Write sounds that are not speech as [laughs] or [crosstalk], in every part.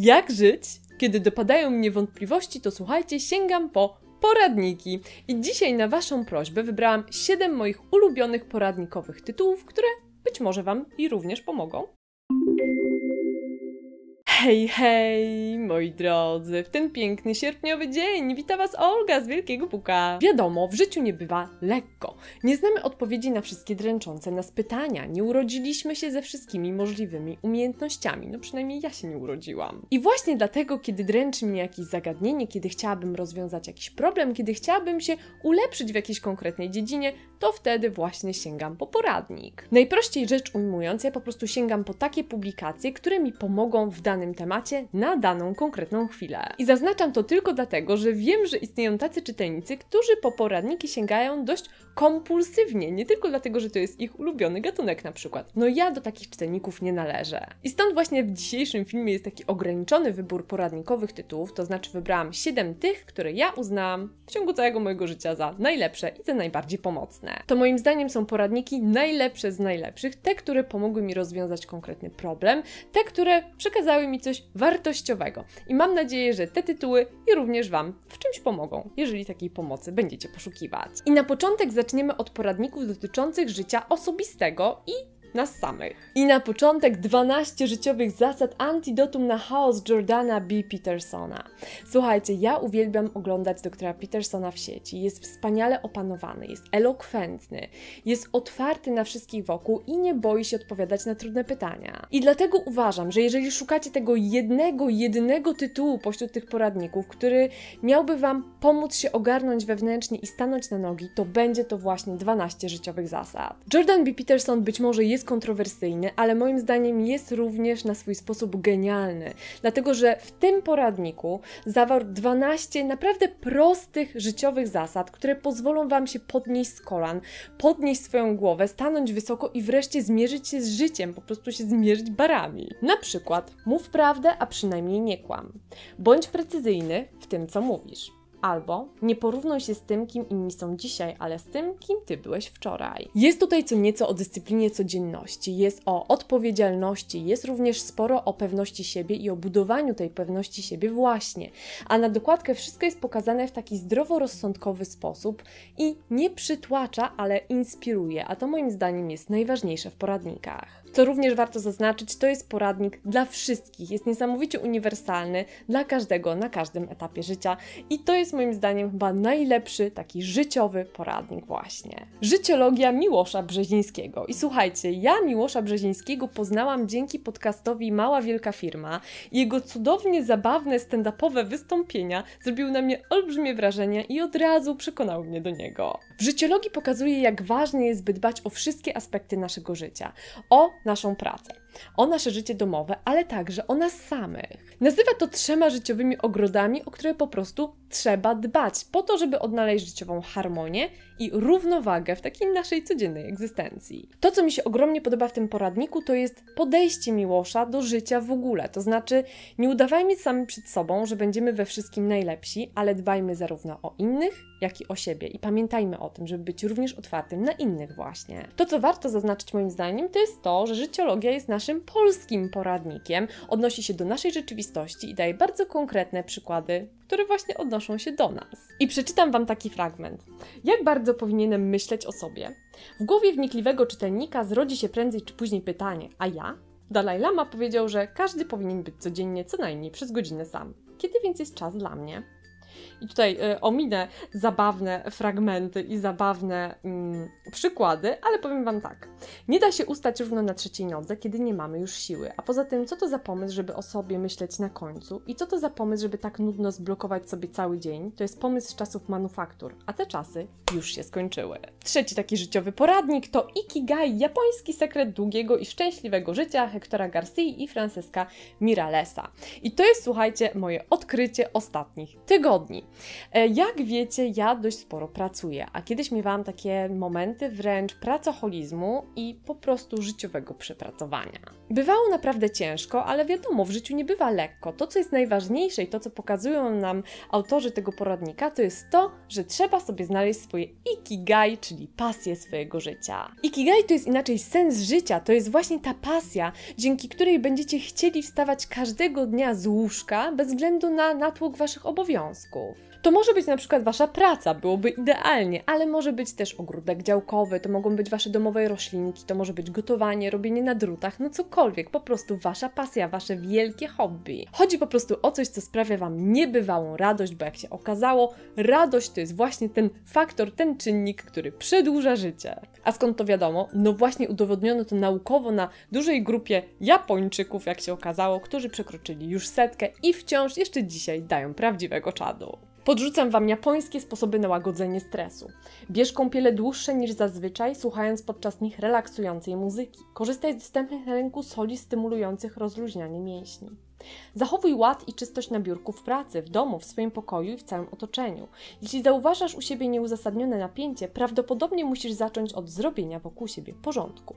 Jak żyć? Kiedy dopadają mnie wątpliwości, to słuchajcie, sięgam po poradniki. I dzisiaj na Waszą prośbę wybrałam 7 moich ulubionych poradnikowych tytułów, które być może Wam i również pomogą. Hej, hej, moi drodzy, w ten piękny sierpniowy dzień wita Was Olga z Wielkiego Puka. Wiadomo, w życiu nie bywa lekko. Nie znamy odpowiedzi na wszystkie dręczące nas pytania. Nie urodziliśmy się ze wszystkimi możliwymi umiejętnościami. No przynajmniej ja się nie urodziłam. I właśnie dlatego, kiedy dręczy mnie jakieś zagadnienie, kiedy chciałabym rozwiązać jakiś problem, kiedy chciałabym się ulepszyć w jakiejś konkretnej dziedzinie, to wtedy właśnie sięgam po poradnik. Najprościej rzecz ujmując, ja po prostu sięgam po takie publikacje, które mi pomogą w danym danym temacie na daną konkretną chwilę. I zaznaczam to tylko dlatego, że wiem, że istnieją tacy czytelnicy, którzy po poradniki sięgają dość kompulsywnie, nie tylko dlatego, że to jest ich ulubiony gatunek na przykład. No ja do takich czytelników nie należę. I stąd właśnie w dzisiejszym filmie jest taki ograniczony wybór poradnikowych tytułów, to znaczy wybrałam 7 tych, które ja uznałam w ciągu całego mojego życia za najlepsze i za najbardziej pomocne. To moim zdaniem są poradniki najlepsze z najlepszych, te, które pomogły mi rozwiązać konkretny problem, te, które przekazały mi coś wartościowego. I mam nadzieję, że te tytuły również Wam w czymś pomogą, jeżeli takiej pomocy będziecie poszukiwać. I na początek zaczniemy od poradników dotyczących życia osobistego i nas samych. I na początek 12 życiowych zasad antidotum na chaos Jordana B. Petersona. Słuchajcie, ja uwielbiam oglądać doktora Petersona w sieci. Jest wspaniale opanowany, jest elokwentny, jest otwarty na wszystkich wokół i nie boi się odpowiadać na trudne pytania. I dlatego uważam, że jeżeli szukacie tego jednego, jednego tytułu pośród tych poradników, który miałby Wam pomóc się ogarnąć wewnętrznie i stanąć na nogi, to będzie to właśnie 12 życiowych zasad. Jordan B. Peterson być może jest jest kontrowersyjny, ale moim zdaniem jest również na swój sposób genialny, dlatego że w tym poradniku zawarł 12 naprawdę prostych życiowych zasad, które pozwolą Wam się podnieść z kolan, podnieść swoją głowę, stanąć wysoko i wreszcie zmierzyć się z życiem, po prostu się zmierzyć barami. Na przykład mów prawdę, a przynajmniej nie kłam. Bądź precyzyjny w tym, co mówisz. Albo nie porównuj się z tym, kim inni są dzisiaj, ale z tym, kim ty byłeś wczoraj. Jest tutaj co nieco o dyscyplinie codzienności, jest o odpowiedzialności, jest również sporo o pewności siebie i o budowaniu tej pewności siebie właśnie. A na dokładkę wszystko jest pokazane w taki zdroworozsądkowy sposób i nie przytłacza, ale inspiruje, a to moim zdaniem jest najważniejsze w poradnikach. Co również warto zaznaczyć, to jest poradnik dla wszystkich, jest niesamowicie uniwersalny dla każdego na każdym etapie życia i to jest moim zdaniem chyba najlepszy taki życiowy poradnik właśnie. Życiologia Miłosza Brzezińskiego. I słuchajcie, ja Miłosza Brzezińskiego poznałam dzięki podcastowi Mała Wielka Firma. Jego cudownie zabawne stand-upowe wystąpienia zrobiły na mnie olbrzymie wrażenie i od razu przekonały mnie do niego. W życiologii pokazuje, jak ważne jest by dbać o wszystkie aspekty naszego życia. O naszą pracę o nasze życie domowe, ale także o nas samych. Nazywa to trzema życiowymi ogrodami, o które po prostu trzeba dbać, po to, żeby odnaleźć życiową harmonię i równowagę w takiej naszej codziennej egzystencji. To, co mi się ogromnie podoba w tym poradniku, to jest podejście Miłosza do życia w ogóle. To znaczy, nie udawajmy sami przed sobą, że będziemy we wszystkim najlepsi, ale dbajmy zarówno o innych, jak i o siebie. I pamiętajmy o tym, żeby być również otwartym na innych właśnie. To, co warto zaznaczyć moim zdaniem, to jest to, że życiologia jest naszym naszym polskim poradnikiem, odnosi się do naszej rzeczywistości i daje bardzo konkretne przykłady, które właśnie odnoszą się do nas. I przeczytam Wam taki fragment. Jak bardzo powinienem myśleć o sobie? W głowie wnikliwego czytelnika zrodzi się prędzej czy później pytanie, a ja? Dalaj Lama powiedział, że każdy powinien być codziennie co najmniej przez godzinę sam. Kiedy więc jest czas dla mnie? I tutaj y, ominę zabawne fragmenty i zabawne mm, przykłady, ale powiem Wam tak. Nie da się ustać równo na trzeciej nodze, kiedy nie mamy już siły. A poza tym, co to za pomysł, żeby o sobie myśleć na końcu? I co to za pomysł, żeby tak nudno zblokować sobie cały dzień? To jest pomysł z czasów manufaktur, a te czasy już się skończyły. Trzeci taki życiowy poradnik to Ikigai, japoński sekret długiego i szczęśliwego życia Hectora Garcia i Francesca Miralesa. I to jest, słuchajcie, moje odkrycie ostatnich tygodni. E, jak wiecie, ja dość sporo pracuję, a kiedyś miewałam takie momenty wręcz pracoholizmu i po prostu życiowego przepracowania. Bywało naprawdę ciężko, ale wiadomo, w życiu nie bywa lekko. To, co jest najważniejsze i to, co pokazują nam autorzy tego poradnika, to jest to, że trzeba sobie znaleźć swoje ikigai, czyli pasję swojego życia. Ikigai to jest inaczej sens życia, to jest właśnie ta pasja, dzięki której będziecie chcieli wstawać każdego dnia z łóżka bez względu na natłok waszych obowiązków. To może być na przykład wasza praca, byłoby idealnie, ale może być też ogródek działkowy, to mogą być wasze domowe roślinki, to może być gotowanie, robienie na drutach, no cokolwiek, po prostu wasza pasja, wasze wielkie hobby. Chodzi po prostu o coś, co sprawia wam niebywałą radość, bo jak się okazało, radość to jest właśnie ten faktor, ten czynnik, który przedłuża życie. A skąd to wiadomo? No właśnie udowodniono to naukowo na dużej grupie Japończyków, jak się okazało, którzy przekroczyli już setkę i wciąż jeszcze dzisiaj dają prawdziwego czadu. Podrzucam Wam japońskie sposoby na łagodzenie stresu. Bierz kąpiele dłuższe niż zazwyczaj, słuchając podczas nich relaksującej muzyki. Korzystaj z dostępnych na rynku soli stymulujących rozluźnianie mięśni. Zachowuj ład i czystość na biurku w pracy, w domu, w swoim pokoju i w całym otoczeniu. Jeśli zauważasz u siebie nieuzasadnione napięcie, prawdopodobnie musisz zacząć od zrobienia wokół siebie porządku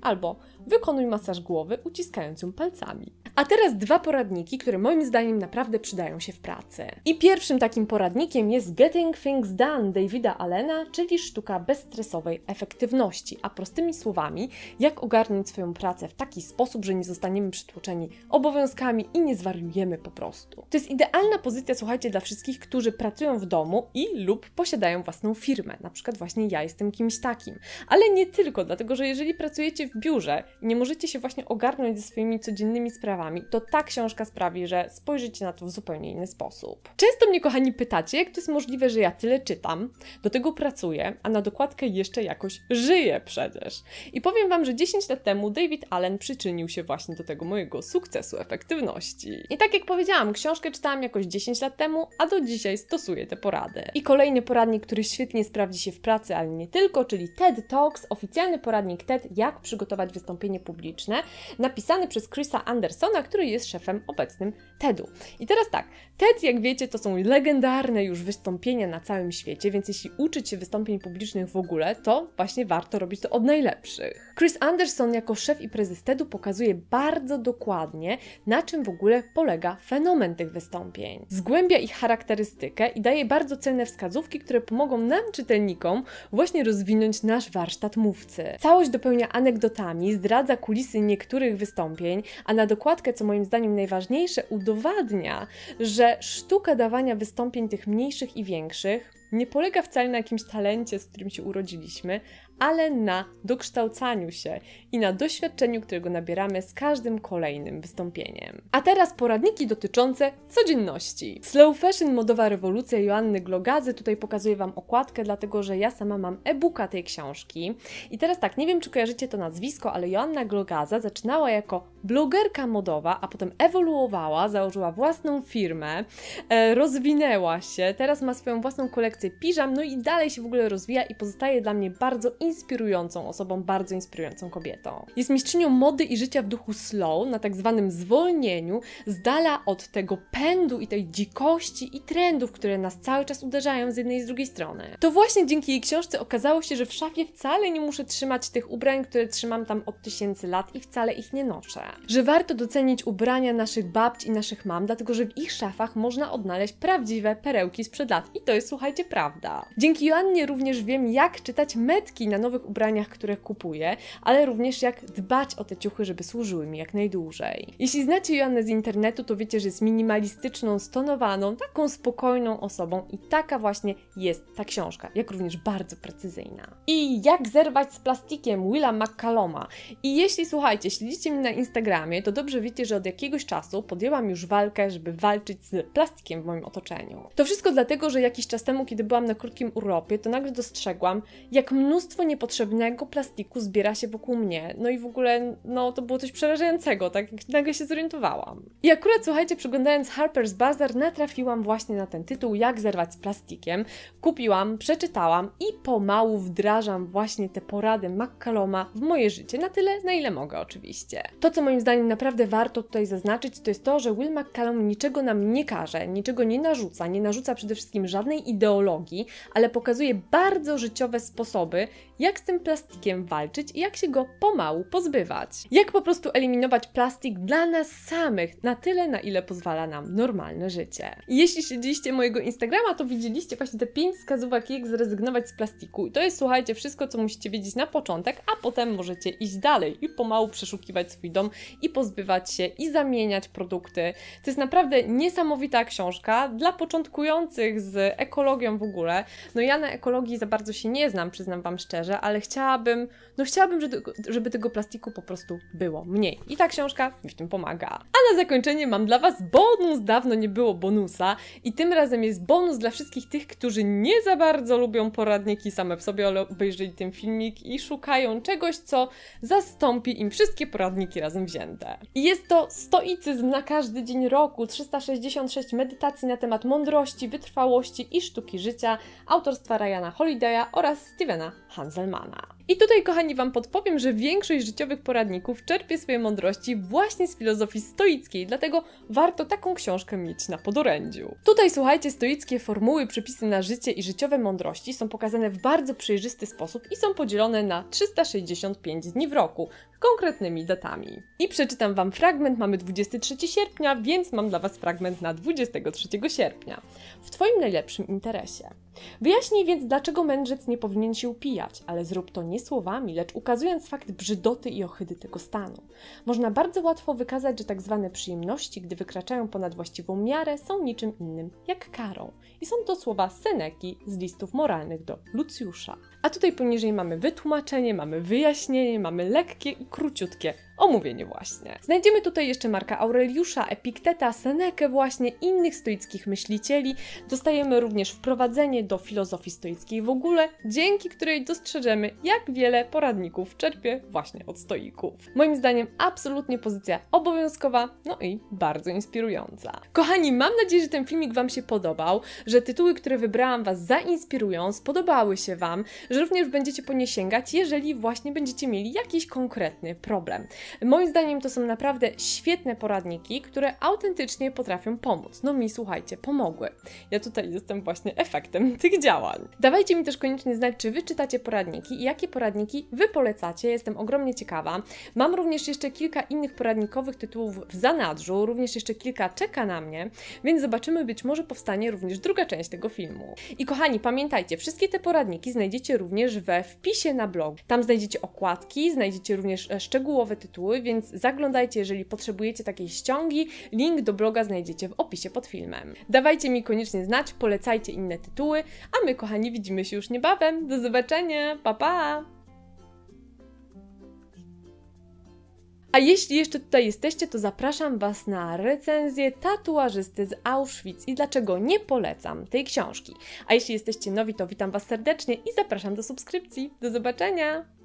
albo wykonuj masaż głowy uciskając ją palcami. A teraz dwa poradniki, które moim zdaniem naprawdę przydają się w pracy. I pierwszym takim poradnikiem jest Getting Things Done Davida Allena, czyli sztuka bezstresowej efektywności, a prostymi słowami, jak ogarnąć swoją pracę w taki sposób, że nie zostaniemy przytłoczeni obowiązkami i nie zwariujemy po prostu. To jest idealna pozycja, słuchajcie, dla wszystkich, którzy pracują w domu i lub posiadają własną firmę. Na przykład właśnie ja jestem kimś takim. Ale nie tylko, dlatego że jeżeli pracujecie w biurze i nie możecie się właśnie ogarnąć ze swoimi codziennymi sprawami, to ta książka sprawi, że spojrzycie na to w zupełnie inny sposób. Często mnie, kochani, pytacie, jak to jest możliwe, że ja tyle czytam, do tego pracuję, a na dokładkę jeszcze jakoś żyję przecież. I powiem Wam, że 10 lat temu David Allen przyczynił się właśnie do tego mojego sukcesu efektywności. I tak jak powiedziałam, książkę czytałam jakoś 10 lat temu, a do dzisiaj stosuję te porady. I kolejny poradnik, który świetnie sprawdzi się w pracy, ale nie tylko, czyli TED Talks, oficjalny poradnik TED, jak przy przygotować wystąpienie publiczne, napisany przez Chrisa Andersona, który jest szefem obecnym TEDu. I teraz tak, TED, jak wiecie, to są legendarne już wystąpienia na całym świecie, więc jeśli uczyć się wystąpień publicznych w ogóle, to właśnie warto robić to od najlepszych. Chris Anderson jako szef i prezes TEDu pokazuje bardzo dokładnie, na czym w ogóle polega fenomen tych wystąpień. Zgłębia ich charakterystykę i daje bardzo cenne wskazówki, które pomogą nam, czytelnikom, właśnie rozwinąć nasz warsztat mówcy. Całość dopełnia anegdotami, zdradza kulisy niektórych wystąpień, a na dokładkę, co moim zdaniem najważniejsze, udowadnia, że sztuka dawania wystąpień tych mniejszych i większych nie polega wcale na jakimś talencie, z którym się urodziliśmy, ale na dokształcaniu się i na doświadczeniu, którego nabieramy z każdym kolejnym wystąpieniem. A teraz poradniki dotyczące codzienności. Slow Fashion Modowa Rewolucja Joanny Glogazy. Tutaj pokazuję Wam okładkę, dlatego że ja sama mam e-booka tej książki. I teraz tak, nie wiem czy kojarzycie to nazwisko, ale Joanna Glogaza zaczynała jako blogerka modowa, a potem ewoluowała, założyła własną firmę, e, rozwinęła się, teraz ma swoją własną kolekcję piżam, no i dalej się w ogóle rozwija i pozostaje dla mnie bardzo inspirującą osobą, bardzo inspirującą kobietą. Jest mistrzynią mody i życia w duchu slow, na tak zwanym zwolnieniu, z dala od tego pędu i tej dzikości i trendów, które nas cały czas uderzają z jednej i z drugiej strony. To właśnie dzięki jej książce okazało się, że w szafie wcale nie muszę trzymać tych ubrań, które trzymam tam od tysięcy lat i wcale ich nie noszę. Że warto docenić ubrania naszych babci i naszych mam, dlatego że w ich szafach można odnaleźć prawdziwe perełki sprzed lat. I to jest, słuchajcie, prawda. Dzięki Joannie również wiem, jak czytać metki na na nowych ubraniach, które kupuję, ale również jak dbać o te ciuchy, żeby służyły mi jak najdłużej. Jeśli znacie Joannę z internetu, to wiecie, że jest minimalistyczną, stonowaną, taką spokojną osobą i taka właśnie jest ta książka, jak również bardzo precyzyjna. I jak zerwać z plastikiem Willa McCalloma. I jeśli słuchajcie, śledzicie mnie na Instagramie, to dobrze wiecie, że od jakiegoś czasu podjęłam już walkę, żeby walczyć z plastikiem w moim otoczeniu. To wszystko dlatego, że jakiś czas temu, kiedy byłam na krótkim urlopie, to nagle dostrzegłam, jak mnóstwo niepotrzebnego plastiku zbiera się wokół mnie. No i w ogóle, no to było coś przerażającego, tak jak nagle się zorientowałam. I akurat, słuchajcie, przeglądając Harper's Bazaar, natrafiłam właśnie na ten tytuł Jak zerwać z plastikiem. Kupiłam, przeczytałam i pomału wdrażam właśnie te porady McCalloma w moje życie, na tyle, na ile mogę oczywiście. To, co moim zdaniem naprawdę warto tutaj zaznaczyć, to jest to, że Will McCallum niczego nam nie każe, niczego nie narzuca, nie narzuca przede wszystkim żadnej ideologii, ale pokazuje bardzo życiowe sposoby, jak z tym plastikiem walczyć i jak się go pomału pozbywać. Jak po prostu eliminować plastik dla nas samych, na tyle, na ile pozwala nam normalne życie. jeśli śledziliście mojego Instagrama, to widzieliście właśnie te 5 wskazówek, jak zrezygnować z plastiku. I to jest, słuchajcie, wszystko, co musicie wiedzieć na początek, a potem możecie iść dalej i pomału przeszukiwać swój dom i pozbywać się i zamieniać produkty. To jest naprawdę niesamowita książka dla początkujących z ekologią w ogóle. No ja na ekologii za bardzo się nie znam, przyznam Wam szczerze ale chciałabym, no chciałabym, żeby, żeby tego plastiku po prostu było mniej. I ta książka mi w tym pomaga. A na zakończenie mam dla Was bonus, dawno nie było bonusa i tym razem jest bonus dla wszystkich tych, którzy nie za bardzo lubią poradniki same w sobie, ale obejrzeli ten filmik i szukają czegoś, co zastąpi im wszystkie poradniki razem wzięte. I jest to stoicyzm na każdy dzień roku, 366 medytacji na temat mądrości, wytrwałości i sztuki życia autorstwa Ryana Holidaya oraz Stevena Hansa. s u l I tutaj, kochani, Wam podpowiem, że większość życiowych poradników czerpie swoje mądrości właśnie z filozofii stoickiej, dlatego warto taką książkę mieć na podorędziu. Tutaj, słuchajcie, stoickie formuły, przepisy na życie i życiowe mądrości są pokazane w bardzo przejrzysty sposób i są podzielone na 365 dni w roku, konkretnymi datami. I przeczytam Wam fragment, mamy 23 sierpnia, więc mam dla Was fragment na 23 sierpnia. W Twoim najlepszym interesie. Wyjaśnij więc, dlaczego mędrzec nie powinien się upijać, ale zrób to nie nie słowami, lecz ukazując fakt brzydoty i ohydy tego stanu. Można bardzo łatwo wykazać, że tak zwane przyjemności, gdy wykraczają ponad właściwą miarę, są niczym innym jak karą. I są to słowa Seneki z listów moralnych do Lucjusza. A tutaj poniżej mamy wytłumaczenie, mamy wyjaśnienie, mamy lekkie i króciutkie omówienie właśnie. Znajdziemy tutaj jeszcze Marka Aureliusza, Epikteta, Senekę właśnie, innych stoickich myślicieli. Dostajemy również wprowadzenie do filozofii stoickiej w ogóle, dzięki której dostrzeżemy, jak wiele poradników czerpie właśnie od stoików. Moim zdaniem absolutnie pozycja obowiązkowa, no i bardzo inspirująca. Kochani, mam nadzieję, że ten filmik Wam się podobał, że tytuły, które wybrałam Was zainspirują, spodobały się Wam, że również będziecie po nie sięgać, jeżeli właśnie będziecie mieli jakiś konkretny problem. Moim zdaniem to są naprawdę świetne poradniki, które autentycznie potrafią pomóc. No mi słuchajcie, pomogły. Ja tutaj jestem właśnie efektem [laughs] tych działań. Dawajcie mi też koniecznie znać, czy wy czytacie poradniki i jakie poradniki wy polecacie. Jestem ogromnie ciekawa. Mam również jeszcze kilka innych poradnikowych tytułów w zanadrzu, również jeszcze kilka czeka na mnie, więc zobaczymy, być może powstanie również druga część tego filmu. I kochani, pamiętajcie, wszystkie te poradniki znajdziecie również we wpisie na blog. Tam znajdziecie okładki, znajdziecie również e, szczegółowe tytuły tytuły, więc zaglądajcie, jeżeli potrzebujecie takiej ściągi. Link do bloga znajdziecie w opisie pod filmem. Dawajcie mi koniecznie znać, polecajcie inne tytuły, a my kochani widzimy się już niebawem. Do zobaczenia, pa pa! A jeśli jeszcze tutaj jesteście, to zapraszam Was na recenzję Tatuażysty z Auschwitz i dlaczego nie polecam tej książki. A jeśli jesteście nowi, to witam Was serdecznie i zapraszam do subskrypcji. Do zobaczenia!